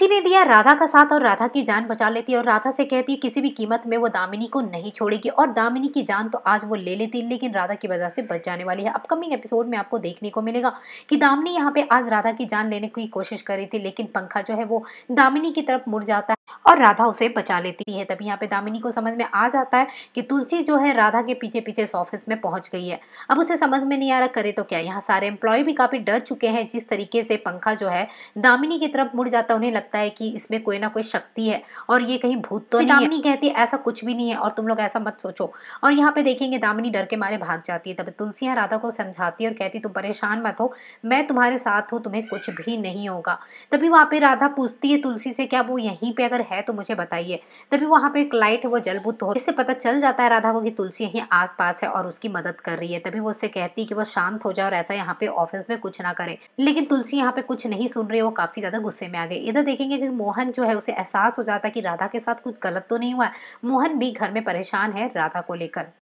तुलसी ने दिया राधा का साथ और राधा की जान बचा लेती है और राधा से कहती है किसी भी कीमत में वो दामिनी को नहीं छोड़ेगी और दामिनी की जान तो आज वो ले लेती लेकिन राधा की वजह से बच जाने वाली है अपकमिंग एपिसोड में आपको देखने को मिलेगा कि दामिनी यहाँ पे आज राधा की जान लेने की कोशिश कर रही थी लेकिन पंखा जो है वो दामिनी की तरफ मुड़ जाता है और राधा उसे बचा लेती है तभी यहाँ पे दामिनी को समझ में आ जाता है कि तुलसी जो है राधा के पीछे पीछे इस ऑफिस में पहुंच गई है अब उसे समझ में नहीं आ रहा करे तो क्या यहाँ सारे एम्प्लॉय भी काफ़ी डर चुके हैं जिस तरीके से पंखा जो है दामिनी की तरफ मुड़ जाता है उन्हें लगता है कि इसमें कोई ना कोई शक्ति है और ये कहीं भूत तो नहीं दामिनी कहती है ऐसा कुछ भी नहीं है और तुम लोग ऐसा मत सोचो और यहाँ पे देखेंगे दामिनी डर के मारे भाग जाती है तब तुलसी यहाँ राधा को समझाती है और कहती तुम परेशान मत हो मैं तुम्हारे साथ हूँ तुम्हें कुछ भी नहीं होगा तभी वहाँ पे राधा पूछती है तुलसी से क्या वो यहीं पर अगर अगर है तो मुझे बताइए तभी वहाँ पे एक लाइट वो जलबुत हो इससे पता चल जाता है राधा को कि तुलसी यहीं आसपास है और उसकी मदद कर रही है तभी वो उससे कहती कि वो शांत हो जाए और ऐसा यहाँ पे ऑफिस में कुछ ना करे लेकिन तुलसी यहाँ पे कुछ नहीं सुन रही वो काफी ज्यादा गुस्से में आ गई इधर देखेंगे कि मोहन जो है उसे एहसास हो जाता है कि राधा के साथ कुछ गलत तो नहीं हुआ मोहन भी घर में परेशान है राधा को लेकर